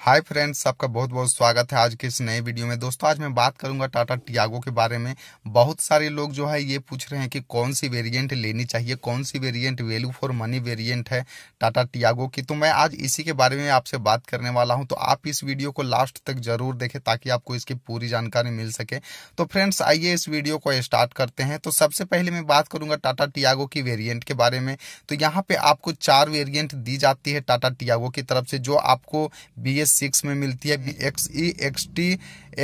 hi friends आपका बहुत बहुत स्वागत है आज के इस नए वीडियो में दोस्तों आज मैं बात करूंगा टाटा टियागो के बारे में बहुत सारे लोग जो है ये पूछ रहे हैं कि कौन सी वेरिएंट लेनी चाहिए कौन सी variant value for money variant है टाटा टियागो की तो मैं आज इसी के बारे में आपसे बात करने वाला हूँ तो आप इस वीडियो को लास्ट तक जरूर देखें ताकि आपको इसकी पूरी जानकारी मिल सके तो फ्रेंड्स आइए इस वीडियो को स्टार्ट करते हैं तो सबसे पहले मैं बात करूंगा टाटा टियागो की वेरियंट के बारे में तो यहाँ पे आपको चार वेरियंट दी जाती है टाटा टियागो की तरफ से जो आपको बी सिक्स में मिलती है X E X T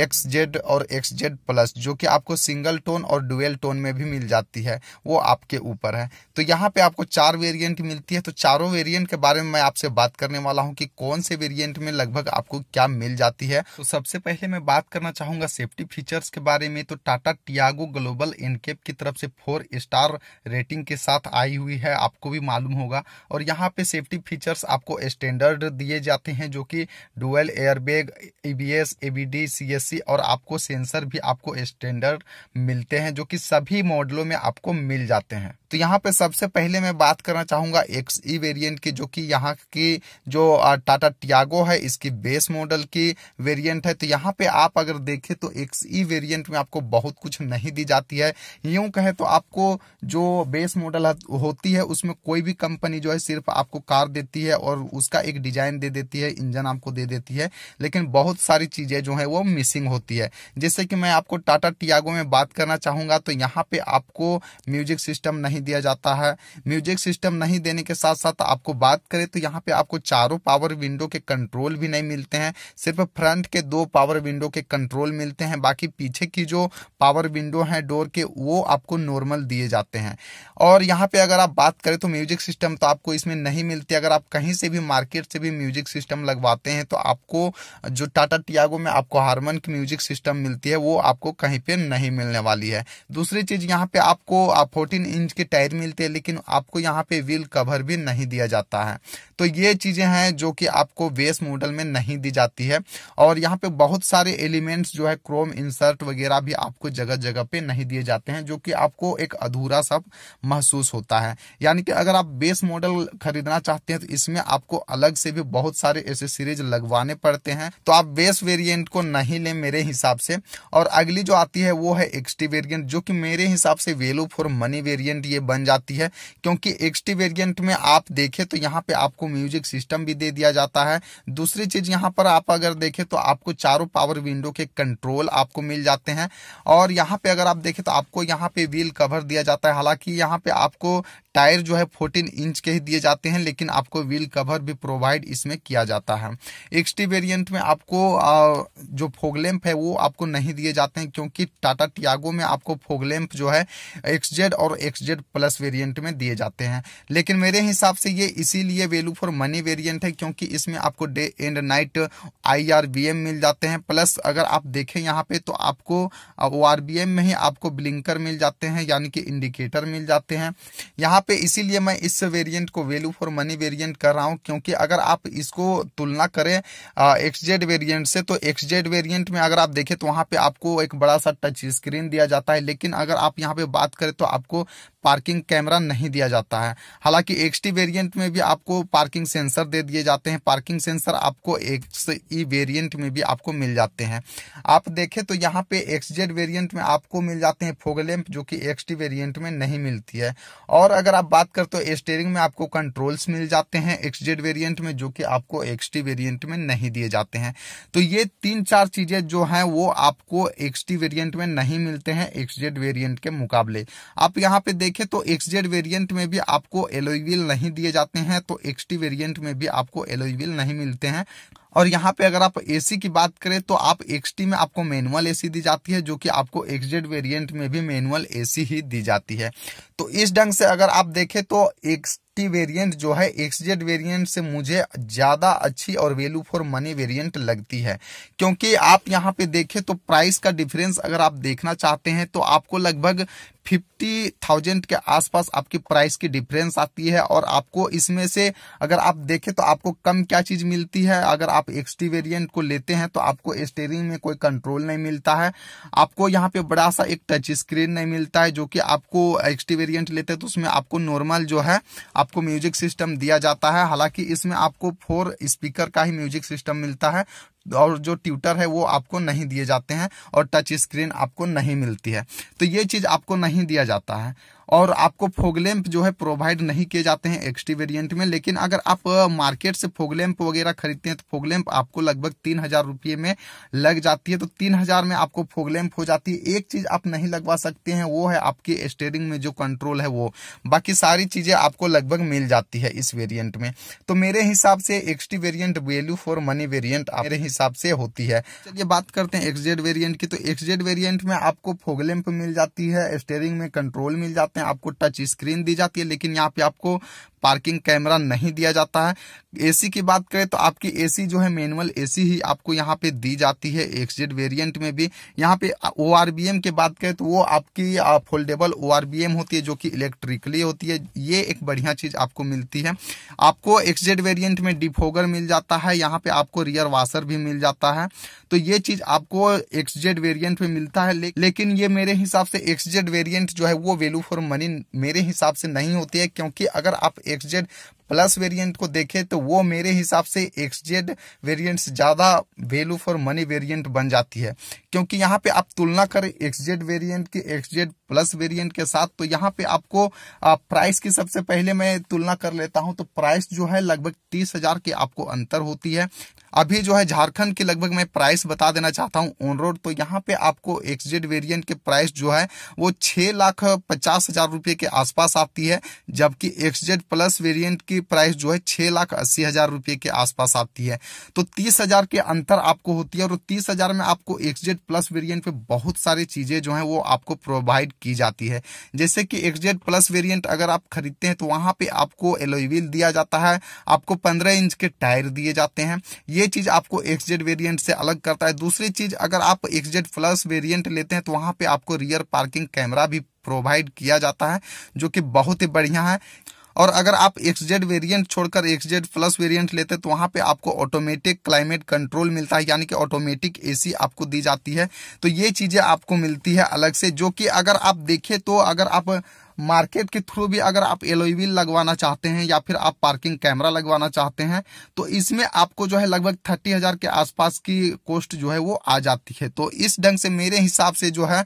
X Z और एक्स जेड प्लस जो कि आपको सिंगल टोन और डुएल टोन में भी मिल जाती है वो आपके ऊपर है तो यहाँ पे आपको चार वेरिएंट मिलती है तो चारों वेरिएंट के बारे में मैं आपसे बात करने वाला हूँ कि कौन से वेरिएंट में लगभग आपको क्या मिल जाती है तो सबसे पहले मैं बात करना चाहूँगा सेफ्टी फीचर्स के बारे में तो टाटा टियागो ग्लोबल एनकेप की तरफ से फोर स्टार रेटिंग के साथ आई हुई है आपको भी मालूम होगा और यहाँ पे सेफ्टी फीचर्स आपको स्टैंडर्ड दिए जाते हैं जो कि डुअल एयरबैग सी एबीडी सीएससी और आपको सेंसर भी आपको स्टैंडर्ड मिलते हैं जो कि सभी मॉडलों में आपको मिल जाते हैं तो यहाँ पे सबसे पहले मैं बात करना चाहूंगा एक्स ई वेरियंट की जो कि यहाँ की जो टाटा टियागो है इसकी बेस मॉडल की वेरियंट है तो यहाँ पे आप अगर देखें तो एक्स ई वेरियंट में आपको बहुत कुछ नहीं दी जाती है यूं कहें तो आपको जो बेस मॉडल होती है उसमें कोई भी कंपनी जो है सिर्फ आपको कार देती है और उसका एक डिजाइन दे देती है इंजन आपको दे देती है लेकिन बहुत सारी चीज़ें जो है वो मिसिंग होती है जैसे कि मैं आपको टाटा टियागो में बात करना चाहूँगा तो यहाँ पे आपको म्यूजिक सिस्टम नहीं दिया जाता है म्यूजिक सिस्टम नहीं देने के साथ साथ आपको बात करें तो यहाँ पे आपको चारों पावर विंडो के कंट्रोल भी नहीं मिलते हैं सिर्फ फ्रंट के दो पावर विंडो के कंट्रोल मिलते हैं बाकी पीछे की जो पावर विंडो है डोर के वो आपको नॉर्मल दिए जाते हैं और यहाँ पे अगर आप बात करें तो म्यूजिक सिस्टम तो आपको इसमें नहीं मिलती अगर आप कहीं से भी मार्केट से भी म्यूजिक सिस्टम लगवाते हैं तो तो आपको जो टाटा टियागो में आपको हारमोन की म्यूजिक सिस्टम मिलती है वो आपको कहीं पे नहीं मिलने वाली है दूसरी चीज़ यहाँ पे आपको फोर्टीन इंच के टायर मिलते हैं लेकिन आपको यहाँ पे व्हील कवर भी नहीं दिया जाता है तो ये चीज़ें हैं जो कि आपको बेस मॉडल में नहीं दी जाती है और यहाँ पे बहुत सारे एलिमेंट्स जो है क्रोम इंसर्ट वगैरह भी आपको जगह जगह पे नहीं दिए जाते हैं जो कि आपको एक अधूरा सब महसूस होता है यानी कि अगर आप बेस मॉडल खरीदना चाहते हैं तो इसमें आपको अलग से भी बहुत सारे ऐसे सीरीज लग लगवाने पड़ते हैं तो आप बेस वेरिएंट को नहीं लें मेरे हिसाब से और अगली जो आती है वो है एक्सटी वेरिएंट जो कि मेरे हिसाब से वेलू फॉर मनी वेरिएंट ये बन जाती है क्योंकि एक्सटी वेरिएंट में आप देखें तो यहाँ पे आपको म्यूजिक सिस्टम भी दे दिया जाता है दूसरी चीज यहाँ पर आप अगर देखें तो आपको चारों पावर विंडो के कंट्रोल आपको मिल जाते हैं और यहाँ पे अगर आप देखें तो आपको यहाँ पे व्हील कवर दिया जाता है हालांकि यहाँ पे आपको टायर जो है फोर्टीन इंच के ही दिए जाते हैं लेकिन आपको व्हील कवर भी प्रोवाइड इसमें किया जाता है एक्सटी वेरियंट में आपको जो फोगलेम्प है वो आपको नहीं दिए जाते हैं क्योंकि टाटा टियागो में आपको फोगलेम्प जो है एक्स और एक्स प्लस वेरियंट में दिए जाते हैं लेकिन मेरे हिसाब से ये इसीलिए वेलू फॉर मनी वेरियंट है क्योंकि इसमें आपको डे एंड नाइट आई मिल जाते हैं प्लस अगर आप देखें यहाँ पे तो आपको ओ में ही आपको ब्लिंकर मिल जाते हैं यानी कि इंडिकेटर मिल जाते हैं यहाँ पे इसीलिए मैं इस वेरिएंट को वैल्यू फॉर मनी वेरिएंट कर रहा हूँ क्योंकि अगर आप इसको तुलना करें एक्सजेड वेरिएंट से तो एक्सजेड वेरिएंट में अगर आप देखें तो वहाँ पे आपको एक बड़ा सा टच स्क्रीन दिया जाता है लेकिन अगर आप यहाँ पे बात करें तो आपको पार्किंग कैमरा नहीं दिया जाता है हालांकि एक्सटी वेरियंट में भी आपको पार्किंग सेंसर दे दिए जाते हैं पार्किंग सेंसर आपको एक्स ई वेरियंट में भी आपको मिल जाते हैं आप देखें तो यहाँ पे एक्स जेड वेरियंट में आपको मिल जाते हैं फोगलेम्प जो कि एक्सटी वेरियंट में नहीं मिलती है और अगर आप बात करते तो स्टेयरिंग में आपको कंट्रोल्स मिल जाते हैं एक्स जेड वेरियंट में जो कि आपको एक्सटी वेरियंट में नहीं दिए जाते हैं तो ये तीन चार चीजें जो है वो आपको टी वेरियंट में नहीं मिलते हैं एक्स जेड वेरियंट के मुकाबले आप यहाँ पे ठीक है तो एक्स जेड वेरियंट में भी आपको एलोईविल नहीं दिए जाते हैं तो एक्स टी वेरियंट में भी आपको एलोईविल नहीं मिलते हैं और यहाँ पे अगर आप एसी की बात करें तो आप एक्सटी में आपको मैनुअल एसी दी जाती है जो कि आपको एक्स जेड वेरियंट में भी मैनुअल एसी ही दी जाती है तो इस ढंग से अगर आप देखें तो एक्स टी वेरियंट जो है एक्स जेड वेरियंट से मुझे ज़्यादा अच्छी और वेल्यू फॉर मनी वेरियंट लगती है क्योंकि आप यहाँ पे देखें तो प्राइस का डिफरेंस अगर आप देखना चाहते हैं तो आपको लगभग फिफ्टी थाउजेंड के आसपास आपकी प्राइस की डिफरेंस आती है और आपको इसमें से अगर आप देखें तो आपको कम क्या चीज मिलती है अगर आप एक्सटी वेरियंट को लेते हैं तो आपको स्टेयरिंग में कोई कंट्रोल नहीं मिलता है आपको यहाँ पे बड़ा सा एक टच स्क्रीन नहीं मिलता है जो कि आपको एक्सटी वेरियंट लेते हैं तो उसमें आपको नॉर्मल जो है आपको म्यूजिक सिस्टम दिया जाता है हालांकि इसमें आपको फोर स्पीकर का ही म्यूजिक सिस्टम मिलता है और जो ट्यूटर है वो आपको नहीं दिए जाते हैं और टच स्क्रीन आपको नहीं मिलती है तो ये चीज़ आपको नहीं दिया जाता है और आपको फोगलैम्प जो है प्रोवाइड नहीं किए जाते हैं एक्सटी वेरिएंट में लेकिन अगर आप मार्केट से फोगलैम्प वगैरह खरीदते हैं तो फोगलैम्प आपको लगभग तीन हजार रुपये में लग जाती है तो तीन हजार में आपको फोगलैम्प हो जाती है एक चीज़ आप नहीं लगवा सकते हैं वो है आपकी स्टेयरिंग में जो कंट्रोल है वो बाकी सारी चीज़ें आपको लगभग मिल जाती है इस वेरियंट में तो मेरे हिसाब से XT variant value for money variant मेरे हिसाब से होती है चलिए बात करते हैं एक्सजेड वेरिएंट की तो एक्सजेड वेरिएंट में आपको फोगलैम्प मिल जाती है स्टेयरिंग में कंट्रोल मिल जाते हैं आपको टच स्क्रीन दी जाती है लेकिन यहाँ पे आपको पार्किंग कैमरा नहीं दिया जाता है एसी की बात करें तो आपकी एसी जो है मैनुअल एसी ही आपको यहाँ पे दी जाती है एक्सजेड वेरिएंट में भी यहाँ पे ओ की बात करें तो वो आपकी फोल्डेबल ओ होती है जो कि इलेक्ट्रिकली होती है ये एक बढ़िया चीज़ आपको मिलती है आपको एक्सजेड वेरियंट में डिफोगर मिल जाता है यहाँ पे आपको रियर वाशर भी मिल जाता है तो ये चीज आपको एक्सजेड वेरिएंट में मिलता है ले, लेकिन ये मेरे हिसाब से एक्सजेड वेरिएंट जो है वो वैल्यू फॉर मनी मेरे हिसाब से नहीं होती है क्योंकि अगर आप एक्सजेड प्लस वेरिएंट को देखें तो वो मेरे हिसाब से एक्सजेड वेरिएंट्स ज़्यादा वैल्यू फॉर मनी वेरिएंट बन जाती है क्योंकि यहाँ पे आप तुलना करें एक्सजेड वेरिएंट की एक्सजेड प्लस वेरिएंट के साथ तो यहाँ पे आपको प्राइस की सबसे पहले मैं तुलना कर लेता हूँ तो प्राइस जो है लगभग तीस हजार की आपको अंतर होती है अभी जो है झारखंड के लगभग मैं प्राइस बता देना चाहता हूँ ऑन रोड तो यहाँ पे आपको एक्सजेड वेरियंट के प्राइस जो है वो छह लाख पचास हजार रुपये के आसपास आती है जबकि एक्सजेड प्लस वेरियंट की इसकी प्राइस जो है छह लाख अस्सी हजार रुपए के आसपास आती है तो तीस हजार के अंतर आपको होती है और तीस हजार में आपको एक्सजेड प्लस वेरिएंट पे बहुत सारी चीजें जो है वो आपको प्रोवाइड की जाती है जैसे कि एक्सजेड प्लस वेरियंट अगर आप खरीदते हैं तो वहां पर आपको एलोईवील दिया जाता है आपको पंद्रह इंच के टायर दिए जाते हैं ये चीज आपको एक्सजेड वेरियंट से अलग करता है दूसरी चीज अगर आप एक्सजेड प्लस वेरियंट लेते हैं तो वहां पर आपको रियर पार्किंग कैमरा भी प्रोवाइड किया जाता है जो कि बहुत ही बढ़िया है और अगर आप एक्सजेड वेरिएंट छोड़कर एक्सजेड प्लस वेरिएंट लेते तो वहाँ पे आपको ऑटोमेटिक क्लाइमेट कंट्रोल मिलता है यानी कि ऑटोमेटिक एसी आपको दी जाती है तो ये चीज़ें आपको मिलती है अलग से जो कि अगर आप देखें तो अगर आप मार्केट के थ्रू भी अगर आप एलोईविल e लगवाना चाहते हैं या फिर आप पार्किंग कैमरा लगवाना चाहते हैं तो इसमें आपको जो है लगभग थर्टी हजार के आसपास की कॉस्ट जो है वो आ जाती है तो इस ढंग से मेरे हिसाब से जो है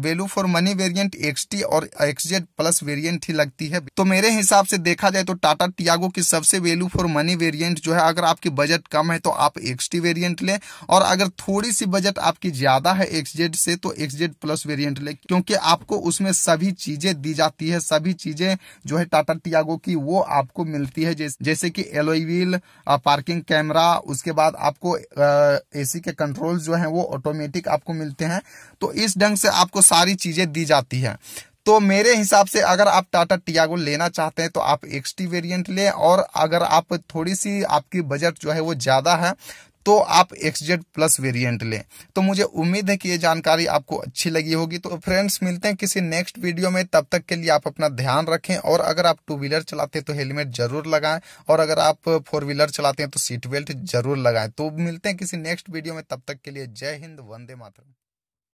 value for money variant XT और एक्सजेड प्लस वेरिएंट ही लगती है तो मेरे हिसाब से देखा जाए तो टाटा टियागो की सबसे वैल्यू फॉर मनी वेरिएंट जो है अगर आपकी बजट कम है तो आप एक्सटी वेरिएंट लें और अगर थोड़ी सी बजट आपकी ज्यादा है एक्सजेड से तो एक्सजेड प्लस वेरियंट लें क्योंकि आपको उसमें सभी चीजें दी जाती है सभी चीजें जो है टाटा टियागो की वो आपको मिलती है जैसे की एलोईवील पार्किंग कैमरा उसके बाद आपको ए के कंट्रोल जो है वो ऑटोमेटिक आपको मिलते हैं तो इस ढंग से आपको सारी चीज़ें दी जाती है तो मेरे हिसाब से अगर आप टाटा टियागो लेना चाहते हैं तो आप एक्स टी वेरियंट लें और अगर आप थोड़ी सी आपकी बजट जो है वो ज़्यादा है तो आप एक्सजेड प्लस वेरिएंट लें तो मुझे उम्मीद है कि ये जानकारी आपको अच्छी लगी होगी तो फ्रेंड्स मिलते हैं किसी नेक्स्ट वीडियो में तब तक के लिए आप अपना ध्यान रखें और अगर आप टू व्हीलर चलाते हैं तो हेलमेट जरूर लगाएं और अगर आप फोर व्हीलर चलाते हैं तो सीट बेल्ट जरूर लगाएं तो मिलते हैं किसी नेक्स्ट वीडियो में तब तक के लिए जय हिंद वंदे मातरम